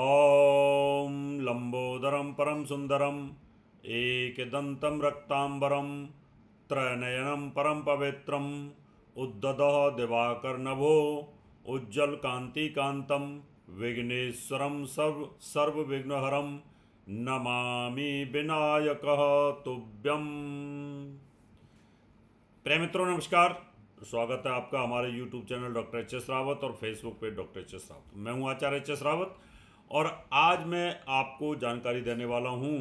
ॐ लम्बोदरं परं सुन्दरम् एकदन्तं रक्ताम्बरं त्रयनयनं परं पवित्रम् उद्ददः दिवाकर्नभो उज्ज्वलकान्तिकान्तं विघ्नेश्वरं सर्व सर्वविघ्नहरं नमामि विनायकः तुभ्यम प्रेम मित्रों नमस्कार स्वागत है आपका हमारे YouTube channel doctor H S Rawat और फेसबुक पे डॉक्टर एच एस रावत मैं हूँ आचार्य एच एस रावत और आज मैं आपको जानकारी देने वाला हूँ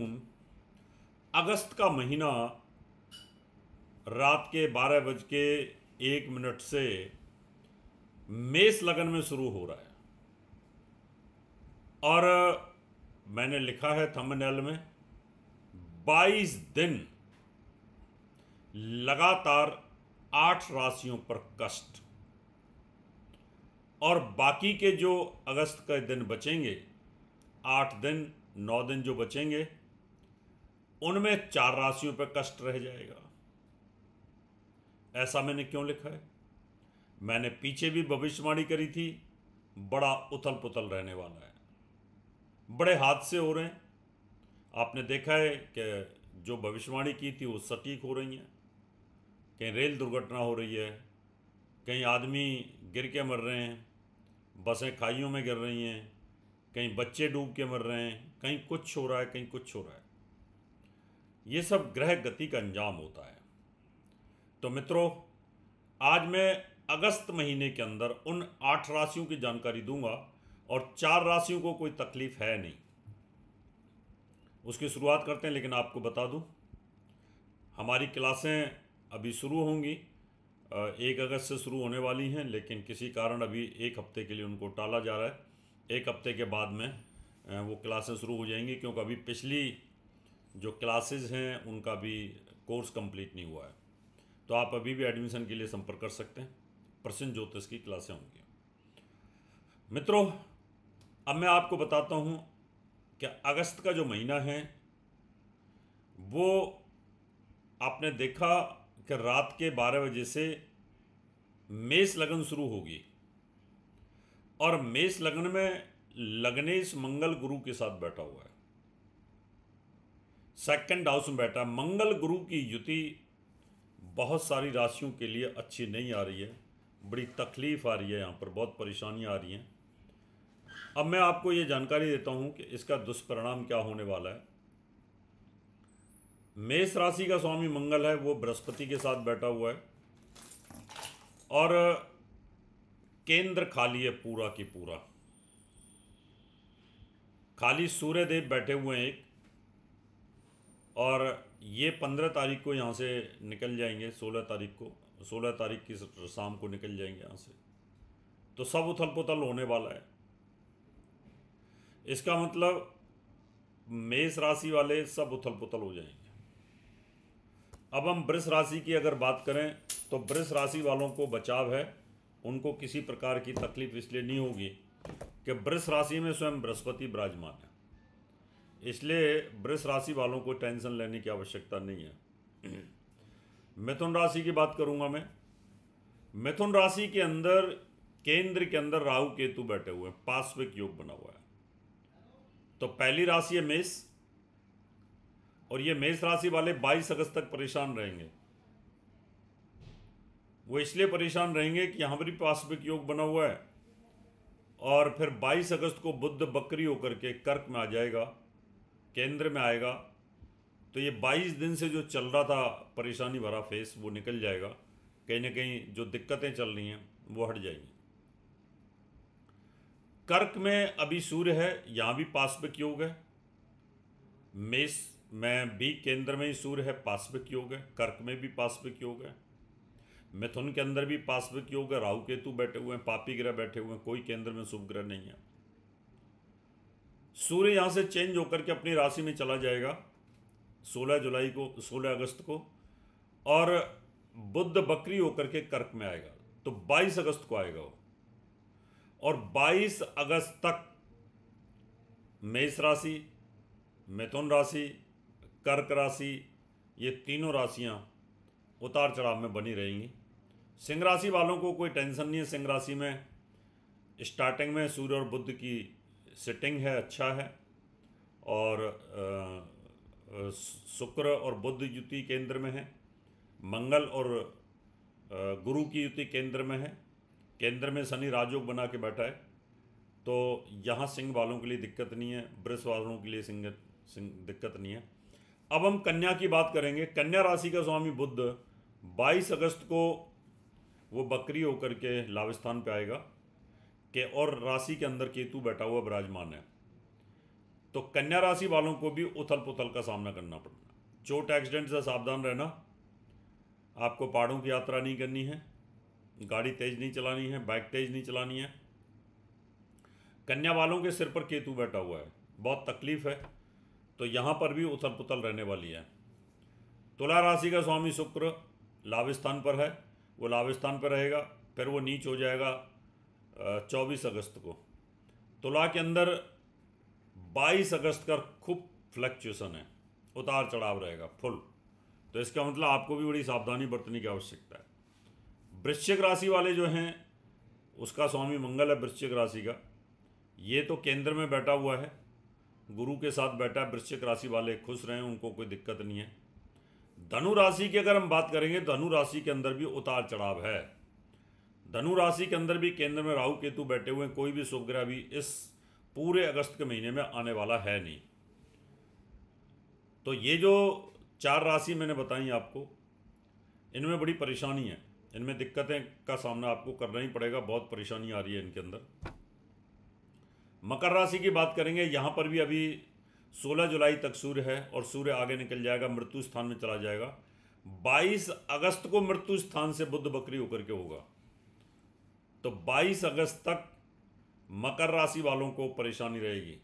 अगस्त का महीना रात के बारह बज के एक मिनट से मेष लगन में शुरू हो रहा है और मैंने लिखा है थंबनेल में 22 दिन लगातार आठ राशियों पर कष्ट और बाकी के जो अगस्त के दिन बचेंगे आठ दिन नौ दिन जो बचेंगे उनमें चार राशियों पर कष्ट रह जाएगा ऐसा मैंने क्यों लिखा है मैंने पीछे भी भविष्यवाणी करी थी बड़ा उथल पुथल रहने वाला है बड़े हादसे हो रहे हैं आपने देखा है कि जो भविष्यवाणी की थी वो सटीक हो रही हैं कहीं रेल दुर्घटना हो रही है कहीं आदमी गिर के मर रहे हैं बसें खाइयों में गिर रही हैं कहीं बच्चे डूब के मर रहे हैं कहीं कुछ हो रहा है कहीं कुछ हो रहा है ये सब ग्रह गति का अंजाम होता है तो मित्रों आज मैं अगस्त महीने के अंदर उन आठ राशियों की जानकारी दूंगा और चार राशियों को कोई तकलीफ है नहीं उसकी शुरुआत करते हैं लेकिन आपको बता दूं हमारी क्लासें अभी शुरू होंगी एक अगस्त से शुरू होने वाली हैं लेकिन किसी कारण अभी एक हफ्ते के लिए उनको टाला जा रहा है एक हफ्ते के बाद में वो क्लासेस शुरू हो जाएंगी क्योंकि अभी पिछली जो क्लासेस हैं उनका भी कोर्स कंप्लीट नहीं हुआ है तो आप अभी भी एडमिशन के लिए संपर्क कर सकते हैं प्रसन्न ज्योतिष की क्लासें होंगी मित्रों अब मैं आपको बताता हूँ कि अगस्त का जो महीना है वो आपने देखा कि रात के बारह बजे से मेष लगन शुरू होगी और मेष लग्न में लग्नेश मंगल गुरु के साथ बैठा हुआ है सेकंड हाउस में बैठा मंगल गुरु की युति बहुत सारी राशियों के लिए अच्छी नहीं आ रही है बड़ी तकलीफ आ रही है यहाँ पर बहुत परेशानियाँ आ रही हैं अब मैं आपको ये जानकारी देता हूँ कि इसका दुष्परिणाम क्या होने वाला है मेष राशि का स्वामी मंगल है वो बृहस्पति के साथ बैठा हुआ है और केंद्र खाली है पूरा की पूरा खाली सूर्य देव बैठे हुए हैं एक और ये पंद्रह तारीख को यहाँ से निकल जाएंगे सोलह तारीख को सोलह तारीख की शाम को निकल जाएंगे यहाँ से तो सब उथल पुथल होने वाला है इसका मतलब मेष राशि वाले सब उथल पुथल हो जाएंगे अब हम वृष राशि की अगर बात करें तो वृष राशि वालों को बचाव है उनको किसी प्रकार की तकलीफ इसलिए नहीं होगी कि वृष राशि में स्वयं बृहस्पति विराजमान है इसलिए वृष राशि वालों को टेंशन लेने की आवश्यकता नहीं है मिथुन राशि की बात करूंगा मैं मिथुन राशि के अंदर केंद्र के अंदर राहु केतु बैठे हुए हैं पार्श्विक योग बना हुआ है तो पहली राशि है मेष और ये मेष राशि वाले 22 अगस्त तक परेशान रहेंगे वो इसलिए परेशान रहेंगे कि यहाँ पर भी पाश्विक योग बना हुआ है और फिर 22 अगस्त को बुद्ध बकरी होकर के कर्क में आ जाएगा केंद्र में आएगा तो ये 22 दिन से जो चल रहा था परेशानी भरा फेस वो निकल जाएगा कहीं ना कहीं जो दिक्कतें चल रही हैं वो हट जाएंगी कर्क में अभी सूर्य है यहाँ भी पाश्विक योग है मेष में भी केंद्र में ही सूर्य है पाश्विक योग है कर्क में भी पाश्विक योग है मिथुन तो के अंदर भी पार्श्विक योग है राहु केतु बैठे हुए हैं पापी ग्रह बैठे हुए हैं कोई केंद्र में शुभ ग्रह नहीं है सूर्य यहाँ से चेंज होकर के अपनी राशि में चला जाएगा 16 जुलाई को 16 अगस्त को और बुद्ध बकरी होकर के कर्क में आएगा तो 22 अगस्त को आएगा वो और 22 अगस्त तक मेष राशि मिथुन राशि कर्क राशि ये तीनों राशियाँ उतार चढ़ाव में बनी रहेंगी सिंह राशि वालों को कोई टेंशन नहीं है सिंह राशि में स्टार्टिंग में सूर्य और बुद्ध की सिटिंग है अच्छा है और शुक्र और बुद्ध युति केंद्र में है मंगल और गुरु की युति केंद्र में है केंद्र में शनि राजयोग बना के बैठा है तो यहाँ सिंह वालों के लिए दिक्कत नहीं है ब्रश वालों के लिए सिंह दिक्कत नहीं है अब हम कन्या की बात करेंगे कन्या राशि का स्वामी बुद्ध 22 अगस्त को वो बकरी होकर के स्थान पर आएगा के और राशि के अंदर केतु बैठा हुआ विराजमान है तो कन्या राशि वालों को भी उथल पुथल का सामना करना पड़ना चोट एक्सीडेंट से सावधान रहना आपको पहाड़ों की यात्रा नहीं करनी है गाड़ी तेज नहीं चलानी है बाइक तेज नहीं चलानी है कन्या वालों के सिर पर केतु बैठा हुआ है बहुत तकलीफ है तो यहाँ पर भी उथल पुथल रहने वाली है तुला राशि का स्वामी शुक्र लाभ स्थान पर है वो लाभ स्थान पर रहेगा फिर वो नीच हो जाएगा चौबीस अगस्त को तुला के अंदर बाईस अगस्त का खूब फ्लक्चुएसन है उतार चढ़ाव रहेगा फुल तो इसका मतलब आपको भी बड़ी सावधानी बरतने की आवश्यकता है वृश्चिक राशि वाले जो हैं उसका स्वामी मंगल है वृश्चिक राशि का ये तो केंद्र में बैठा हुआ है गुरु के साथ बैठा है वृश्चिक राशि वाले खुश रहें उनको कोई दिक्कत नहीं है धनु राशि की अगर हम बात करेंगे धनु राशि के अंदर भी उतार चढ़ाव है धनु राशि के अंदर भी केंद्र में राहु केतु बैठे हुए हैं कोई भी शुभ ग्रह भी इस पूरे अगस्त के महीने में आने वाला है नहीं तो ये जो चार राशि मैंने बताई आपको इनमें बड़ी परेशानी है इनमें दिक्कतें का सामना आपको करना ही पड़ेगा बहुत परेशानी आ रही है इनके अंदर मकर राशि की बात करेंगे यहाँ पर भी अभी 16 जुलाई तक सूर्य है और सूर्य आगे निकल जाएगा मृत्यु स्थान में चला जाएगा 22 अगस्त को मृत्यु स्थान से बुद्ध बकरी होकर के होगा तो 22 अगस्त तक मकर राशि वालों को परेशानी रहेगी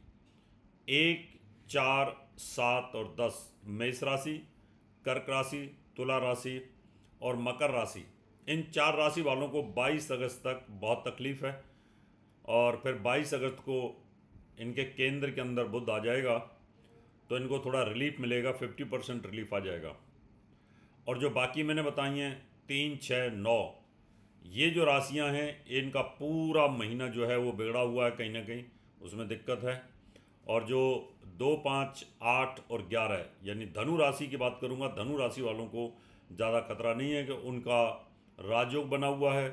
एक चार सात और दस मेष राशि कर्क राशि तुला राशि और मकर राशि इन चार राशि वालों को 22 अगस्त तक बहुत तकलीफ है और फिर 22 अगस्त को इनके केंद्र के अंदर बुद्ध आ जाएगा तो इनको थोड़ा रिलीफ मिलेगा 50 परसेंट रिलीफ आ जाएगा और जो बाकी मैंने बताई हैं तीन छः नौ ये जो राशियां हैं इनका पूरा महीना जो है वो बिगड़ा हुआ है कहीं ना कहीं उसमें दिक्कत है और जो दो पाँच आठ और ग्यारह यानी धनु राशि की बात करूँगा धनु राशि वालों को ज़्यादा खतरा नहीं है कि उनका राजयोग बना हुआ है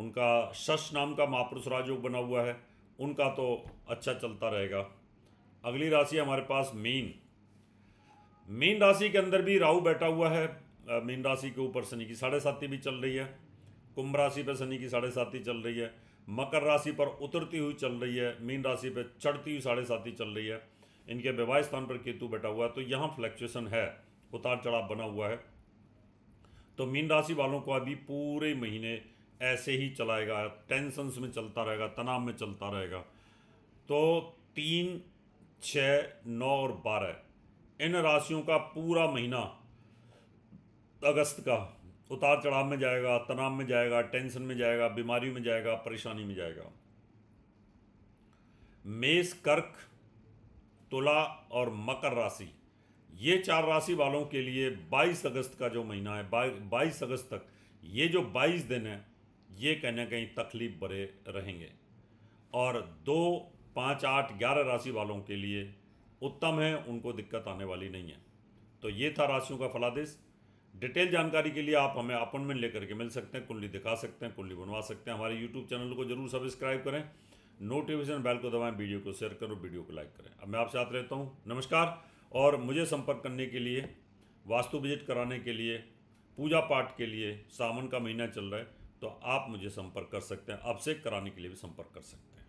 उनका शश नाम का महापुरुष राजयोग बना हुआ है उनका तो अच्छा चलता रहेगा अगली राशि हमारे पास मीन मीन राशि के अंदर भी राहु बैठा हुआ है मीन राशि के ऊपर शनि की साढ़े साती भी चल रही है कुंभ राशि पर शनि की साढ़े साती चल रही है मकर राशि पर उतरती हुई चल रही है मीन राशि पर चढ़ती हुई साढ़े साती चल रही है इनके विवाह स्थान पर केतु बैठा हुआ है तो यहाँ फ्लैक्चुएसन है उतार चढ़ाव बना हुआ है तो मीन राशि वालों को अभी पूरे महीने ऐसे ही चलाएगा टेंशन में चलता रहेगा तनाव में चलता रहेगा तो तीन छ नौ और बारह इन राशियों का पूरा महीना अगस्त का उतार चढ़ाव में जाएगा तनाव में जाएगा टेंशन में जाएगा बीमारी में जाएगा परेशानी में जाएगा मेष कर्क तुला और मकर राशि ये चार राशि वालों के लिए 22 अगस्त का जो महीना है 22 अगस्त तक ये जो 22 दिन है ये कहीं ना कहीं तकलीफ भरे रहेंगे और दो पाँच आठ ग्यारह राशि वालों के लिए उत्तम है उनको दिक्कत आने वाली नहीं है तो ये था राशियों का फलादेश डिटेल जानकारी के लिए आप हमें अपॉइंटमेंट लेकर के मिल सकते हैं कुंडली दिखा सकते हैं कुंडली बनवा सकते हैं हमारे यूट्यूब चैनल को जरूर सब्सक्राइब करें नोटिफिकेशन बेल को दबाएं वीडियो को शेयर करो वीडियो को लाइक करें अब मैं आपसे आते रहता हूँ नमस्कार और मुझे संपर्क करने के लिए वास्तु विजिट कराने के लिए पूजा पाठ के लिए सावन का महीना चल रहा है तो आप मुझे संपर्क कर सकते हैं आपसे कराने के लिए भी संपर्क कर सकते हैं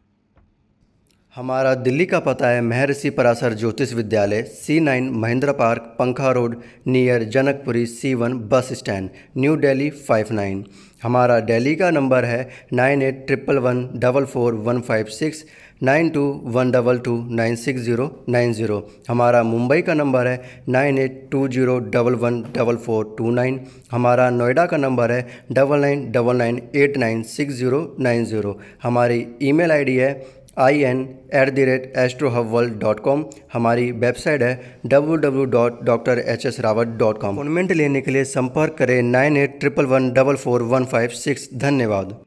हमारा दिल्ली का पता है महर्षि Parashar Jyotish Vidyalaya C nine Mahindra park Pankha road near Janakpuri C one bus stand new Delhi five nine हमारा दिल्ली का नंबर है nine eight triple one double four one five six nine two one double two nine six zero nine zero हमारा मुंबई का number है nine eight two zero double one double four two nine हमारा नोएडा का number है double nine double nine eight nine six zero nine zero हमारी email ID है I N at the rate astro hub world dot com हमारी website है W W dot doctor H S Rawat dot com appointment लेने के लिए संपर्क करें nine eight triple one double four one five six धन्यवाद